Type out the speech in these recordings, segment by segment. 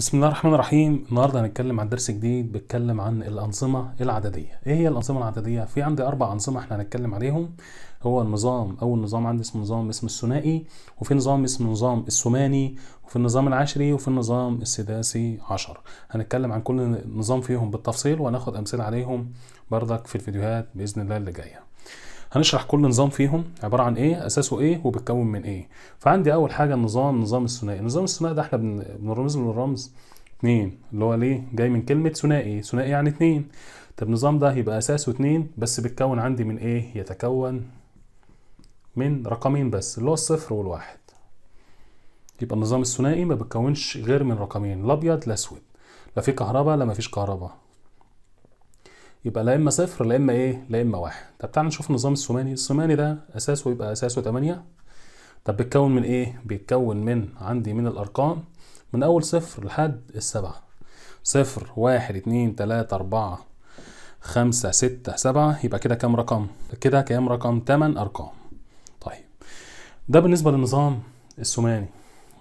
بسم الله الرحمن الرحيم النهارده هنتكلم عن درس جديد بيتكلم عن الانظمه العدديه ايه هي الانظمه العدديه في عندي اربع انظمه احنا هنتكلم عليهم هو النظام اول نظام عندي اسمه نظام اسم الثنائي وفي نظام اسمه نظام الثماني وفي النظام العشري وفي النظام السداسي عشر هنتكلم عن كل نظام فيهم بالتفصيل وهناخد امثله عليهم بردك في الفيديوهات باذن الله اللي جايه هنشرح كل نظام فيهم عباره عن ايه اساسه ايه وبيتكون من ايه فعندي اول حاجه النظام نظام الثنائي النظام الثنائي ده احنا بنرمز له الرمز 2 اللي هو ليه جاي من كلمه ثنائي ثنائي يعني اتنين طب النظام ده هيبقى اساسه اتنين بس بيتكون عندي من ايه يتكون من رقمين بس اللي هو الصفر والواحد يبقى النظام الثنائي ما بيتكونش غير من رقمين الابيض الاسود لا في كهرباء لا مفيش كهرباء يبقى لا اما صفر لا اما ايه لا اما واحد طب تعالى نشوف النظام السوماني السوماني ده اساسه يبقى اساسه 8 طب بيتكون من ايه بيتكون من عندي من الارقام من اول صفر لحد السبعة صفر واحد اتنين تلاتة اربعة خمسة ستة سبعة يبقى كده كام رقم كده كام رقم تمن ارقام طيب ده بالنسبة للنظام السوماني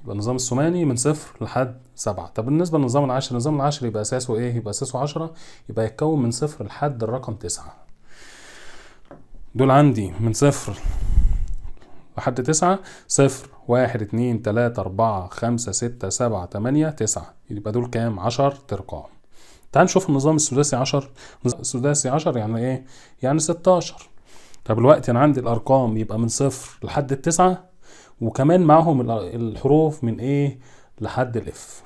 يبقى النظام الثماني من صفر لحد سبعة طب بالنسبة للنظام العشري النظام العشري يبقى أساسه إيه؟ يبقى أساسه عشرة يبقى يتكون من صفر لحد الرقم تسعة دول عندي من صفر لحد تسعة صفر واحد اتنين تلاتة أربعة خمسة ستة سبعة تمانية تسعة يبقى دول كام؟ عشر أرقام تعال نشوف النظام السداسي عشر السداسي عشر يعني إيه؟ يعني ستاشر طب الوقت أنا عندي الأرقام يبقى من صفر لحد التسعة وكمان معاهم الحروف من ايه لحد الإف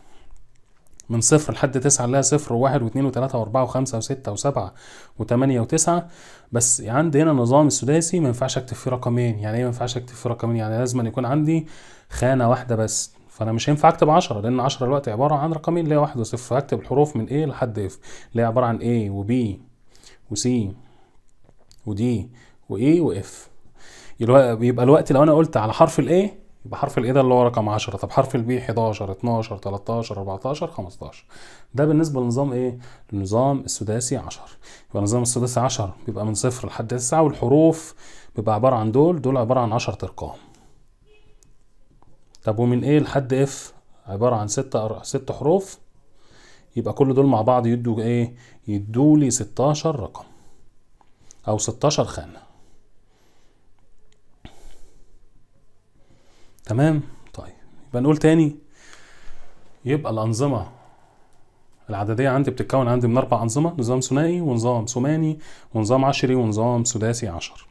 من صفر لحد تسعة اللي هي صفر وواحد واثنين وثلاثة وأربعة وخمسة وستة وسبعة وثمانية وتسعة بس عندي هنا النظام السداسي ما ينفعش أكتب فيه رقمين يعني إيه ما ينفعش أكتب فيه رقمين يعني لازم أن يكون عندي خانة واحدة بس فأنا مش هينفع أكتب عشرة لأن عشرة دلوقتي عبارة عن رقمين اللي هي واحد وصفر فاكتب الحروف من ايه لحد اف اللي هي عبارة عن ايه وبي وسي ودي وايه واف و e بيبقى الوقت لو انا قلت على حرف الاي يبقى حرف الاي ده اللي هو رقم 10 طب حرف البي 11 12 13 14 15 ده بالنسبه لنظام ايه النظام السداسي 10 يبقى النظام السداسي 10 بيبقى من صفر لحد 9 والحروف بيبقى عباره عن دول دول عباره عن 10 ارقام طب ومن ايه لحد اف عباره عن ست أر... ست حروف يبقى كل دول مع بعض يدوا ايه يدوا لي 16 رقم او 16 خانه تمام طيب يبقى نقول تاني يبقى الأنظمة العددية عندي بتتكون عندي من أربع أنظمة نظام ثنائي ونظام ثماني ونظام عشري ونظام سداسي عشر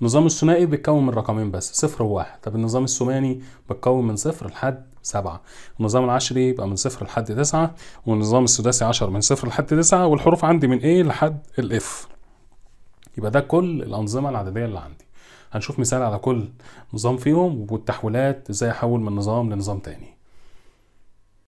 النظام الثنائي بيتكون من رقمين بس صفر وواحد طب النظام الثماني بيتكون من صفر لحد سبعة النظام العشري يبقى من صفر لحد تسعة والنظام السداسي عشر من صفر لحد تسعة والحروف عندي من A لحد الإف يبقى ده كل الأنظمة العددية اللي عندي هنشوف مثال على كل نظام فيهم والتحولات ازاي احول من نظام لنظام تاني